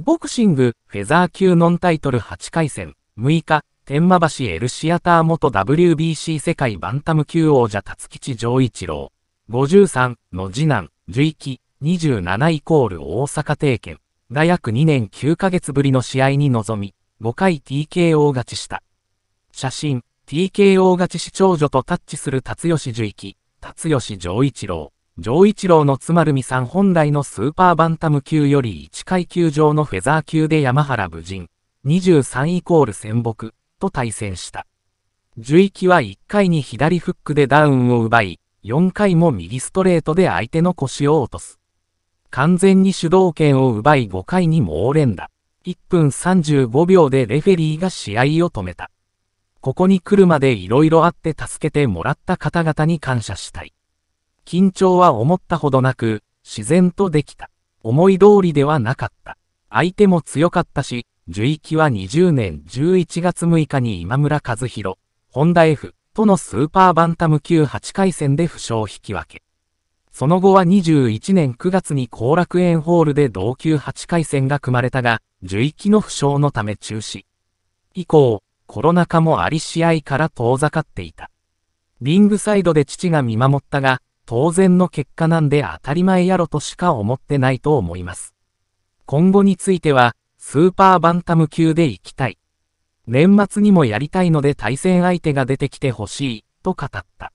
ボクシング、フェザー級ノンタイトル8回戦、6日、天満橋エルシアター元 WBC 世界バンタム級王者辰吉丈一郎、53の次男、11期、27イコール大阪帝県、が約2年9ヶ月ぶりの試合に臨み、5回 TKO 勝ちした。写真、TKO 勝ち視長女とタッチする辰吉樹一、辰吉丈一郎。上一郎の津丸美さん本来のスーパーバンタム級より1階級上のフェザー級で山原武人、23イコール戦北、と対戦した。樹域は1回に左フックでダウンを奪い、4回も右ストレートで相手の腰を落とす。完全に主導権を奪い5回に猛連打。1分35秒でレフェリーが試合を止めた。ここに来るまで色々あって助けてもらった方々に感謝したい。緊張は思ったほどなく、自然とできた。思い通りではなかった。相手も強かったし、樹域は20年11月6日に今村和弘、ホンダ F とのスーパーバンタム級8回戦で負傷引き分け。その後は21年9月に後楽園ホールで同級8回戦が組まれたが、樹域の負傷のため中止。以降、コロナ禍もあり試合から遠ざかっていた。リングサイドで父が見守ったが、当然の結果なんで当たり前やろとしか思ってないと思います。今後については、スーパーバンタム級で行きたい。年末にもやりたいので対戦相手が出てきてほしい、と語った。